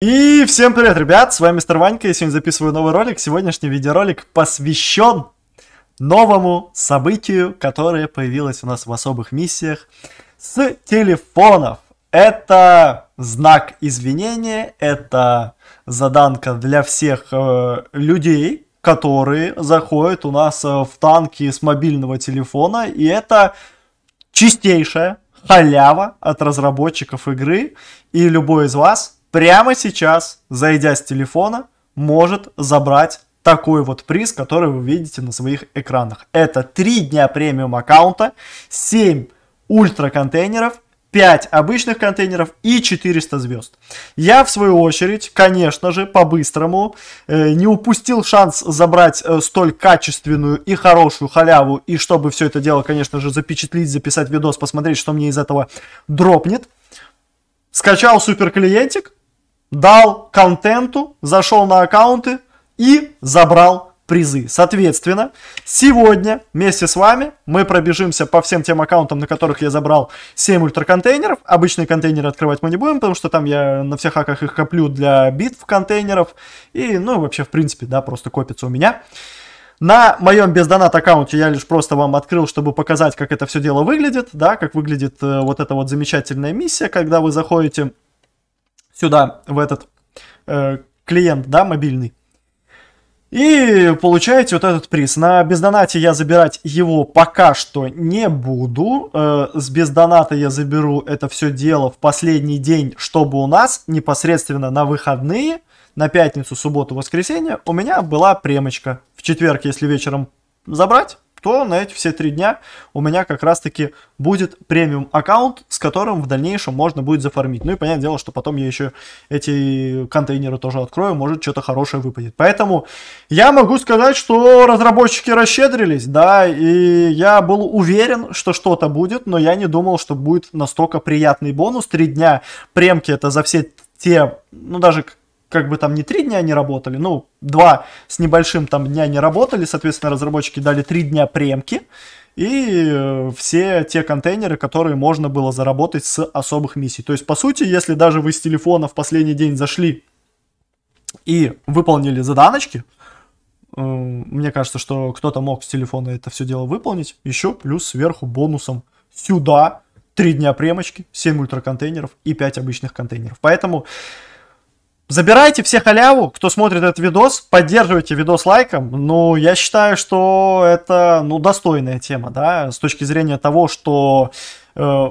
И всем привет, ребят, с вами Мистер Ванька, я сегодня записываю новый ролик. Сегодняшний видеоролик посвящен новому событию, которое появилось у нас в особых миссиях с телефонов. Это знак извинения, это заданка для всех э, людей, которые заходят у нас э, в танки с мобильного телефона, и это чистейшая халява от разработчиков игры, и любой из вас прямо сейчас, зайдя с телефона, может забрать такой вот приз, который вы видите на своих экранах. Это 3 дня премиум аккаунта, 7 ультра контейнеров 5 обычных контейнеров и 400 звезд. Я, в свою очередь, конечно же, по-быстрому, э, не упустил шанс забрать э, столь качественную и хорошую халяву, и чтобы все это дело, конечно же, запечатлить, записать видос, посмотреть, что мне из этого дропнет. Скачал супер клиентик, дал контенту, зашел на аккаунты и забрал призы. Соответственно, сегодня вместе с вами мы пробежимся по всем тем аккаунтам, на которых я забрал 7 ультраконтейнеров. Обычные контейнеры открывать мы не будем, потому что там я на всех аках их коплю для битв контейнеров. И, ну, вообще, в принципе, да, просто копится у меня. На моем бездонат аккаунте я лишь просто вам открыл, чтобы показать, как это все дело выглядит, да, как выглядит э, вот эта вот замечательная миссия, когда вы заходите сюда, в этот э, клиент, да, мобильный. И получаете вот этот приз. На бездонате я забирать его пока что не буду. Э, с бездоната я заберу это все дело в последний день, чтобы у нас непосредственно на выходные, на пятницу, субботу, воскресенье у меня была премочка. В четверг, если вечером забрать, то на эти все три дня у меня как раз-таки будет премиум аккаунт, с которым в дальнейшем можно будет зафармить. Ну и понятное дело, что потом я еще эти контейнеры тоже открою, может что-то хорошее выпадет. Поэтому я могу сказать, что разработчики расщедрились, да, и я был уверен, что что-то будет, но я не думал, что будет настолько приятный бонус. Три дня премки это за все те, ну даже как бы там не три дня не работали, ну, два с небольшим там дня не работали, соответственно, разработчики дали три дня премки, и э, все те контейнеры, которые можно было заработать с особых миссий. То есть, по сути, если даже вы с телефона в последний день зашли и выполнили заданочки, э, мне кажется, что кто-то мог с телефона это все дело выполнить, еще плюс сверху бонусом сюда 3 дня премочки, 7 ультраконтейнеров и 5 обычных контейнеров. Поэтому Забирайте все халяву, кто смотрит этот видос, поддерживайте видос лайком. Ну, я считаю, что это, ну, достойная тема, да, с точки зрения того, что э,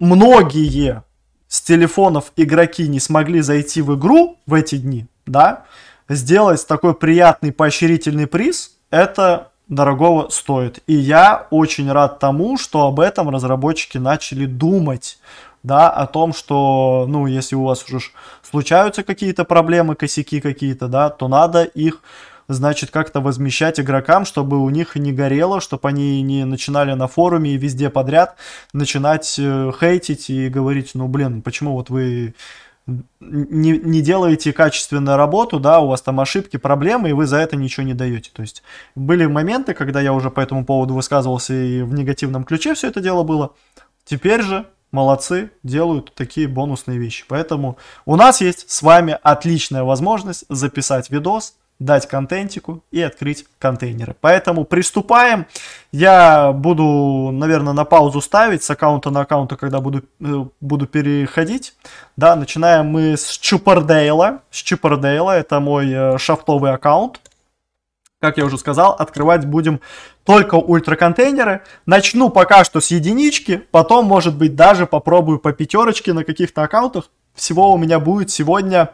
многие с телефонов игроки не смогли зайти в игру в эти дни, да, сделать такой приятный поощрительный приз, это дорогого стоит. И я очень рад тому, что об этом разработчики начали думать. Да, о том, что, ну, если у вас уже случаются какие-то проблемы, косяки какие-то, да, то надо их значит, как-то возмещать игрокам, чтобы у них не горело, чтобы они не начинали на форуме и везде подряд начинать э, хейтить и говорить, ну, блин, почему вот вы не, не делаете качественную работу, да, у вас там ошибки, проблемы, и вы за это ничего не даете. То есть были моменты, когда я уже по этому поводу высказывался и в негативном ключе все это дело было. Теперь же молодцы, делают такие бонусные вещи. Поэтому у нас есть с вами отличная возможность записать видос, дать контентику и открыть контейнеры. Поэтому приступаем. Я буду, наверное, на паузу ставить с аккаунта на аккаунта, когда буду, э, буду переходить. Да, начинаем мы с Чупардейла. С Чупардейла, это мой э, шафтовый аккаунт. Как я уже сказал, открывать будем только ультраконтейнеры. Начну пока что с единички, потом, может быть, даже попробую по пятерочке на каких-то аккаунтах. Всего у меня будет сегодня,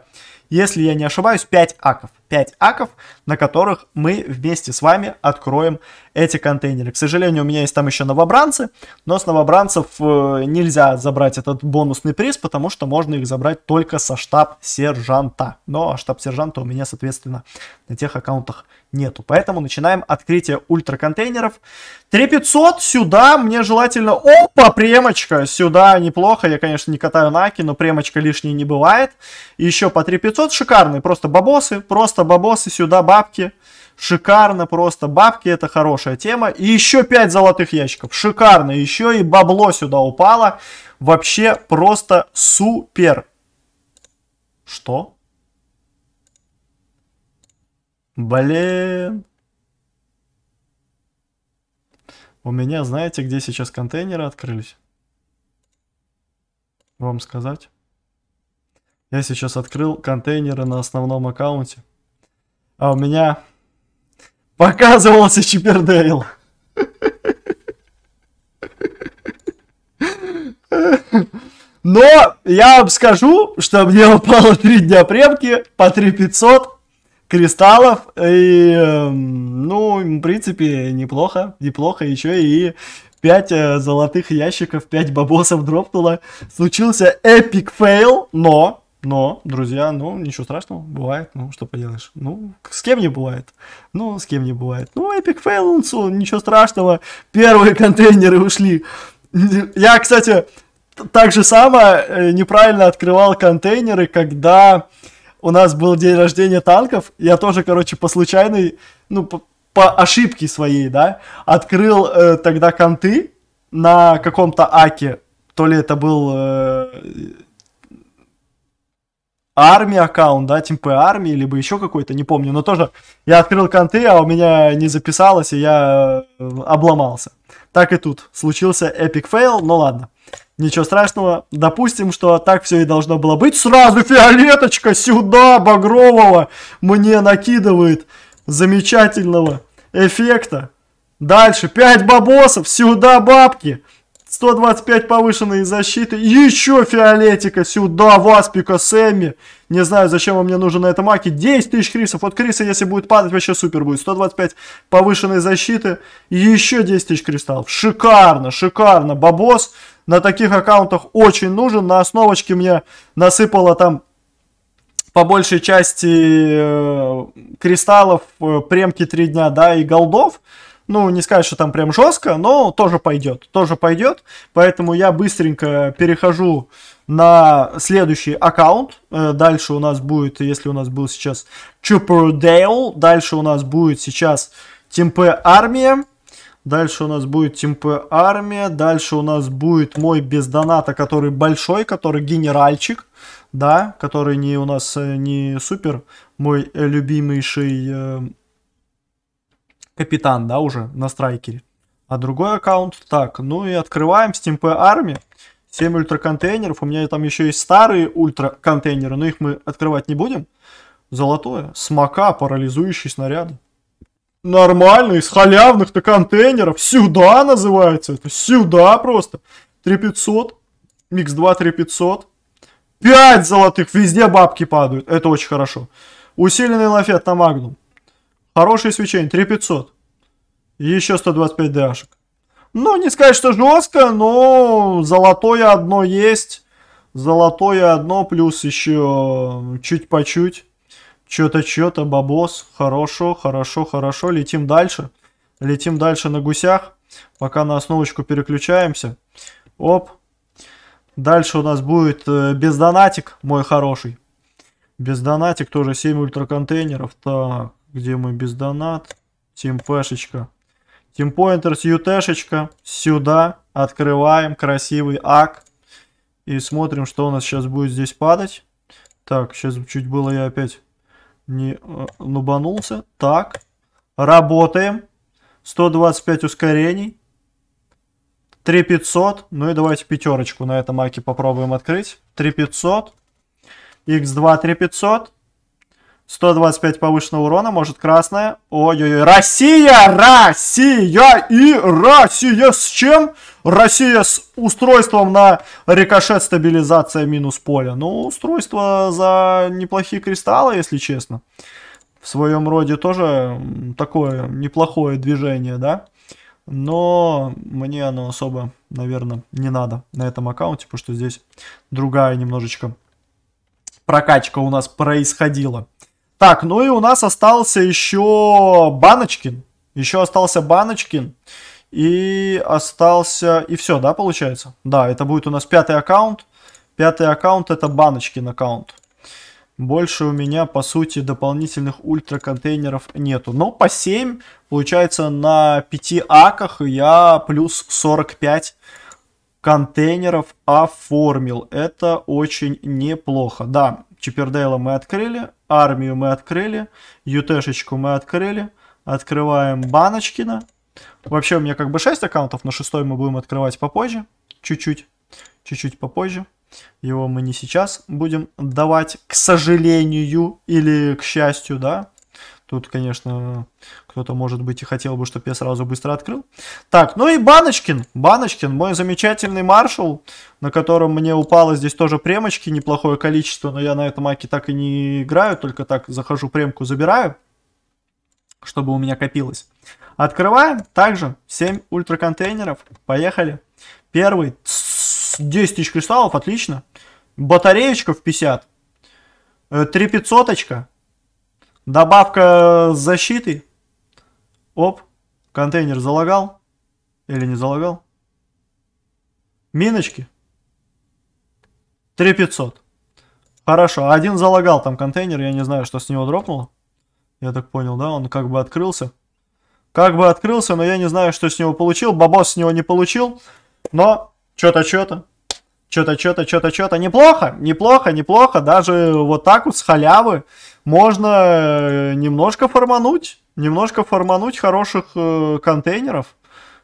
если я не ошибаюсь, 5 аков. 5 аков, на которых мы вместе с вами откроем эти контейнеры. К сожалению, у меня есть там еще новобранцы, но с новобранцев э, нельзя забрать этот бонусный приз, потому что можно их забрать только со штаб-сержанта. Но штаб-сержанта у меня, соответственно, на тех аккаунтах нету. Поэтому начинаем открытие ультра ультраконтейнеров. 3500 сюда, мне желательно... Опа, премочка! Сюда неплохо, я, конечно, не катаю наки, но премочка лишней не бывает. Еще по 3500 шикарные, просто бабосы, просто Пожалуйста, бабосы, сюда бабки. Шикарно просто. Бабки это хорошая тема. И еще 5 золотых ящиков. Шикарно. Еще и бабло сюда упало. Вообще просто супер. Что? Блин. У меня, знаете, где сейчас контейнеры открылись? Вам сказать? Я сейчас открыл контейнеры на основном аккаунте а у меня показывался Чипердейл. Но я вам скажу, что мне упало 3 дня премки по 3 500 кристаллов. И, эм, ну, в принципе, неплохо. Неплохо еще и 5 э, золотых ящиков, 5 бабосов дропнуло. Случился эпик фейл, но но, друзья, ну, ничего страшного, бывает, ну, что поделаешь. Ну, с кем не бывает. Ну, с кем не бывает. Ну, Epic Fail, ничего страшного, первые контейнеры ушли. Я, кстати, так же самое э, неправильно открывал контейнеры, когда у нас был день рождения танков. Я тоже, короче, по случайной, ну, по, по ошибке своей, да, открыл э, тогда конты на каком-то аке. То ли это был... Э, армии аккаунт, да, темпы типа армии, либо еще какой-то, не помню, но тоже я открыл конты, а у меня не записалось, и я э, обломался. Так и тут. Случился эпик фейл, но ладно. Ничего страшного. Допустим, что так все и должно было быть. Сразу фиолеточка сюда, багрового, мне накидывает замечательного эффекта. Дальше, 5 бабосов, сюда бабки. 125 повышенной защиты. Еще фиолетика сюда, Васпика, Сэмми. Не знаю, зачем он мне нужен на этом маке. 10 тысяч Крисов. Вот Криса, если будет падать, вообще супер будет. 125 повышенной защиты. Еще 10 тысяч кристаллов. Шикарно, шикарно. Бабос на таких аккаунтах очень нужен. На основочке мне насыпало там по большей части э, кристаллов, э, премки 3 дня, да, и голдов. Ну, не сказать, что там прям жестко, но тоже пойдет, тоже пойдет. Поэтому я быстренько перехожу на следующий аккаунт. Э, дальше у нас будет, если у нас был сейчас Чупердейл, дальше у нас будет сейчас Тимпе Армия, Дальше у нас будет Тимпе Армия. Дальше у нас будет мой без доната, который большой, который генеральчик. Да, который не у нас э, не супер, мой любимейший э, капитан, да, уже на страйкере. А другой аккаунт, так, ну и открываем Steam P Army. 7 ультраконтейнеров, у меня там еще есть старые ультраконтейнеры, но их мы открывать не будем. Золотое, смока, парализующий снаряд. Нормально, из халявных-то контейнеров, сюда называется это, сюда просто. 3500, микс 2 3500. 5 золотых, везде бабки падают, это очень хорошо. Усиленный лафет на магнум. Хороший свечение, 3500. И еще 125 дашек. Ну, не сказать, что жестко, но золотое одно есть. Золотое одно, плюс еще чуть по чуть. что то что то бабос. Хорошо, хорошо, хорошо. Летим дальше. Летим дальше на гусях. Пока на основочку переключаемся. Оп. Дальше у нас будет э, бездонатик, мой хороший. Бездонатик тоже 7 ультраконтейнеров. Так. Где мы без донат? Тимпэшечка. Тимпоинтер с ютешечка. Сюда открываем красивый ак. И смотрим, что у нас сейчас будет здесь падать. Так, сейчас чуть было я опять не э, нубанулся. Так, работаем. 125 ускорений. 3500. Ну и давайте пятерочку на этом аке попробуем открыть. 3500. X2 3500. 125 повышенного урона, может красная. Ой-ой-ой, Россия, Россия и Россия с чем? Россия с устройством на рикошет стабилизация минус поле Ну, устройство за неплохие кристаллы, если честно. В своем роде тоже такое неплохое движение, да? Но мне оно особо, наверное, не надо на этом аккаунте, потому что здесь другая немножечко прокачка у нас происходила. Так, ну и у нас остался еще Баночкин. Еще остался Баночкин. И остался... И все, да, получается? Да, это будет у нас пятый аккаунт. Пятый аккаунт это Баночкин аккаунт. Больше у меня, по сути, дополнительных ультра-контейнеров нету. Но ну, по 7, получается, на 5 аках я плюс 45 контейнеров оформил. Это очень неплохо, да. Чипердейла мы открыли, армию мы открыли, ютешечку мы открыли, открываем Баночкина. Вообще у меня как бы 6 аккаунтов, но шестой мы будем открывать попозже, чуть-чуть, чуть-чуть попозже. Его мы не сейчас будем давать, к сожалению или к счастью, да. Тут, конечно, кто-то, может быть, и хотел бы, чтобы я сразу быстро открыл. Так, ну и Баночкин. Баночкин, мой замечательный маршал, на котором мне упало здесь тоже премочки, неплохое количество, но я на этом аке так и не играю, только так захожу премку, забираю, чтобы у меня копилось. Открываем. Также 7 ультраконтейнеров. Поехали. Первый. 10 тысяч кристаллов, отлично. Батареечка в 50. 3500 очка. Добавка защиты. Оп. Контейнер залагал. Или не залагал. Миночки. 3500. Хорошо, один залагал там контейнер, я не знаю, что с него дропнуло. Я так понял, да, он как бы открылся. Как бы открылся, но я не знаю, что с него получил. Бабос с него не получил, но что-то, что-то. Что-то, что-то, что-то, что-то. Неплохо, неплохо, неплохо. Даже вот так вот с халявы можно э, немножко формануть, немножко формануть хороших э, контейнеров.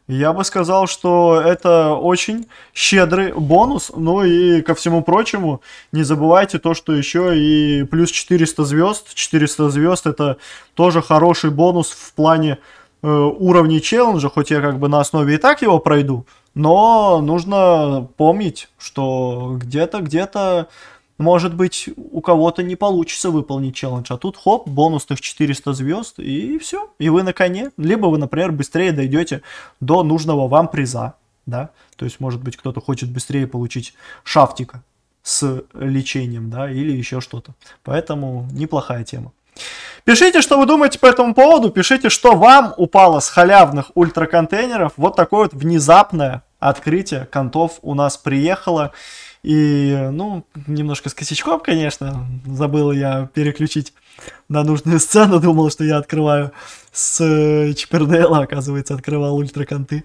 Я бы сказал, что это очень щедрый бонус. Ну и ко всему прочему, не забывайте то, что еще и плюс 400 звезд. 400 звезд это тоже хороший бонус в плане э, уровней челленджа, хоть я как бы на основе и так его пройду. Но нужно помнить, что где-то, где-то может быть, у кого-то не получится выполнить челлендж, а тут хоп, бонусных 400 звезд, и все, и вы на коне. Либо вы, например, быстрее дойдете до нужного вам приза, да, то есть, может быть, кто-то хочет быстрее получить шафтика с лечением, да, или еще что-то. Поэтому неплохая тема. Пишите, что вы думаете по этому поводу, пишите, что вам упало с халявных ультраконтейнеров. Вот такое вот внезапное открытие контов у нас приехало. И, ну, немножко с косячком, конечно, забыл я переключить на нужную сцену, думал, что я открываю с э, Чипердейла, оказывается, открывал ультраконты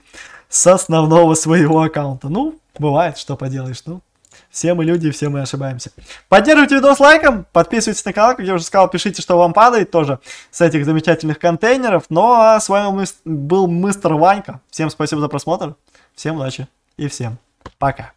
с основного своего аккаунта. Ну, бывает, что поделаешь, ну, все мы люди, все мы ошибаемся. Поддерживайте видос лайком, подписывайтесь на канал, как я уже сказал, пишите, что вам падает тоже с этих замечательных контейнеров. Ну, а с вами был мистер Ванька. Всем спасибо за просмотр, всем удачи и всем пока.